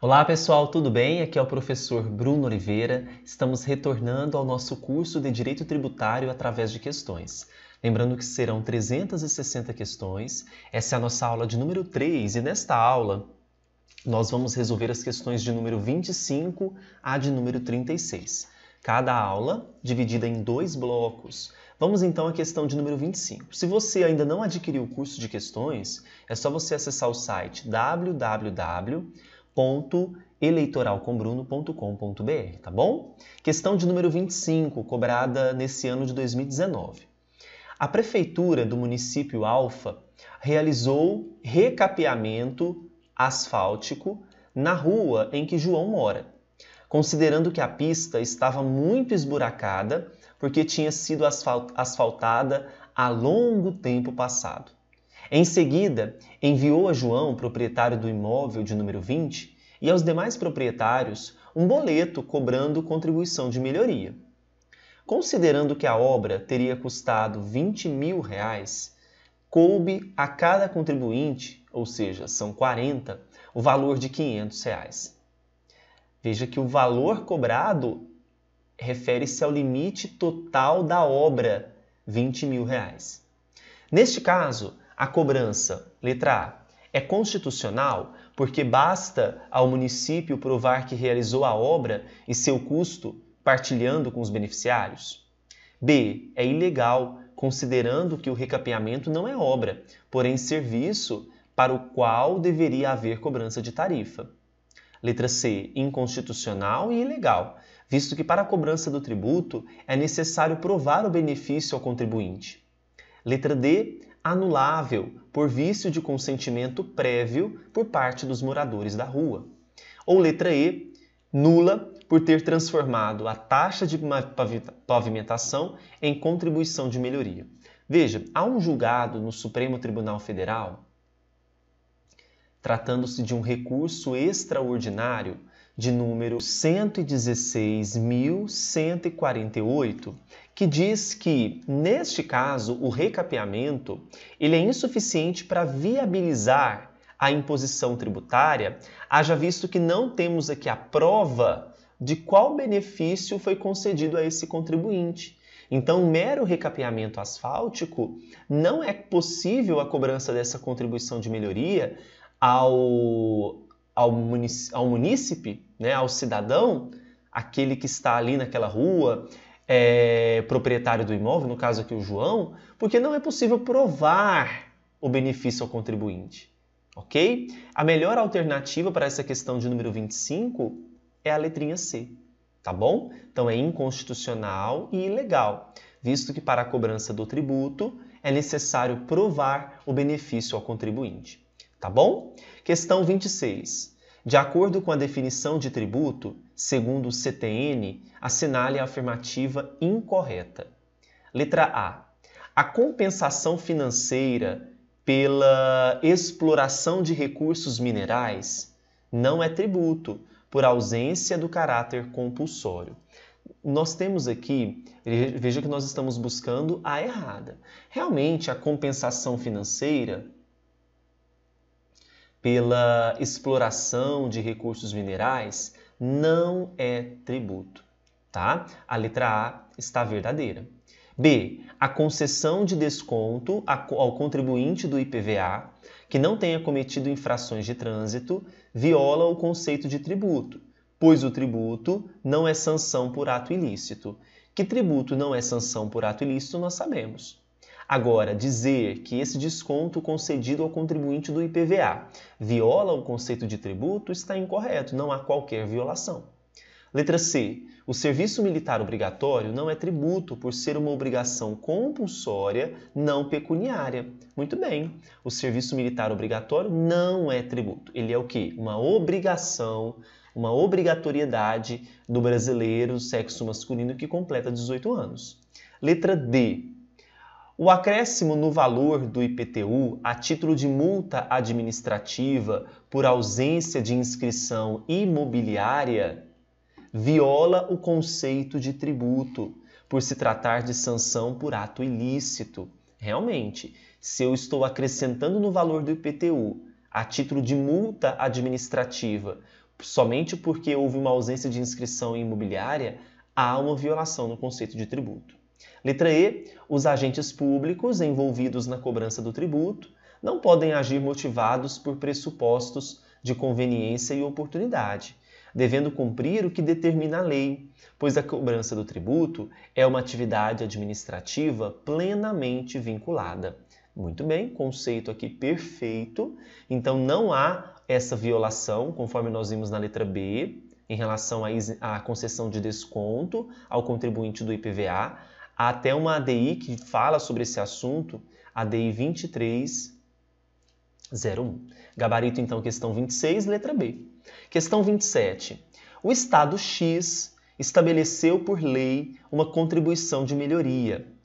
Olá pessoal, tudo bem? Aqui é o professor Bruno Oliveira. Estamos retornando ao nosso curso de Direito Tributário através de questões. Lembrando que serão 360 questões. Essa é a nossa aula de número 3 e nesta aula nós vamos resolver as questões de número 25 a de número 36. Cada aula dividida em dois blocos. Vamos então à questão de número 25. Se você ainda não adquiriu o curso de questões, é só você acessar o site www eleitoralcombruno.com.br, tá bom? Questão de número 25, cobrada nesse ano de 2019. A prefeitura do município Alfa realizou recapeamento asfáltico na rua em que João mora, considerando que a pista estava muito esburacada porque tinha sido asfaltada há longo tempo passado. Em seguida, enviou a João, proprietário do imóvel de número 20, e aos demais proprietários um boleto cobrando contribuição de melhoria. Considerando que a obra teria custado 20 mil reais, coube a cada contribuinte, ou seja, são 40, o valor de 500 reais. Veja que o valor cobrado refere-se ao limite total da obra, 20 mil reais. Neste caso, a cobrança, letra A, é constitucional porque basta ao município provar que realizou a obra e seu custo partilhando com os beneficiários? B. É ilegal, considerando que o recapeamento não é obra, porém serviço para o qual deveria haver cobrança de tarifa. Letra C. Inconstitucional e ilegal, visto que para a cobrança do tributo é necessário provar o benefício ao contribuinte. Letra D anulável por vício de consentimento prévio por parte dos moradores da rua. Ou letra E, nula por ter transformado a taxa de pavimentação em contribuição de melhoria. Veja, há um julgado no Supremo Tribunal Federal, tratando-se de um recurso extraordinário de número 116.148, que diz que, neste caso, o recapeamento ele é insuficiente para viabilizar a imposição tributária, haja visto que não temos aqui a prova de qual benefício foi concedido a esse contribuinte. Então, um mero recapeamento asfáltico não é possível a cobrança dessa contribuição de melhoria ao ao, ao munícipe, né, ao cidadão, aquele que está ali naquela rua, é, proprietário do imóvel, no caso aqui o João, porque não é possível provar o benefício ao contribuinte, ok? A melhor alternativa para essa questão de número 25 é a letrinha C, tá bom? Então é inconstitucional e ilegal, visto que para a cobrança do tributo é necessário provar o benefício ao contribuinte. Tá bom? Questão 26. De acordo com a definição de tributo, segundo o CTN, assinale a afirmativa incorreta. Letra A. A compensação financeira pela exploração de recursos minerais não é tributo por ausência do caráter compulsório. Nós temos aqui, veja que nós estamos buscando a errada. Realmente, a compensação financeira pela exploração de recursos minerais não é tributo, tá? A letra A está verdadeira. B. A concessão de desconto ao contribuinte do IPVA que não tenha cometido infrações de trânsito viola o conceito de tributo, pois o tributo não é sanção por ato ilícito. Que tributo não é sanção por ato ilícito, nós sabemos. Agora, dizer que esse desconto concedido ao contribuinte do IPVA viola o conceito de tributo está incorreto, não há qualquer violação. Letra C. O serviço militar obrigatório não é tributo por ser uma obrigação compulsória não pecuniária. Muito bem. O serviço militar obrigatório não é tributo. Ele é o quê? Uma obrigação, uma obrigatoriedade do brasileiro sexo masculino que completa 18 anos. Letra D. O acréscimo no valor do IPTU a título de multa administrativa por ausência de inscrição imobiliária viola o conceito de tributo, por se tratar de sanção por ato ilícito. Realmente, se eu estou acrescentando no valor do IPTU a título de multa administrativa somente porque houve uma ausência de inscrição imobiliária, há uma violação no conceito de tributo. Letra E. Os agentes públicos envolvidos na cobrança do tributo não podem agir motivados por pressupostos de conveniência e oportunidade, devendo cumprir o que determina a lei, pois a cobrança do tributo é uma atividade administrativa plenamente vinculada. Muito bem, conceito aqui perfeito. Então não há essa violação, conforme nós vimos na letra B, em relação à concessão de desconto ao contribuinte do IPVA, Há até uma ADI que fala sobre esse assunto, ADI 2301. Gabarito, então, questão 26, letra B. Questão 27. O Estado X estabeleceu por lei uma contribuição de melhoria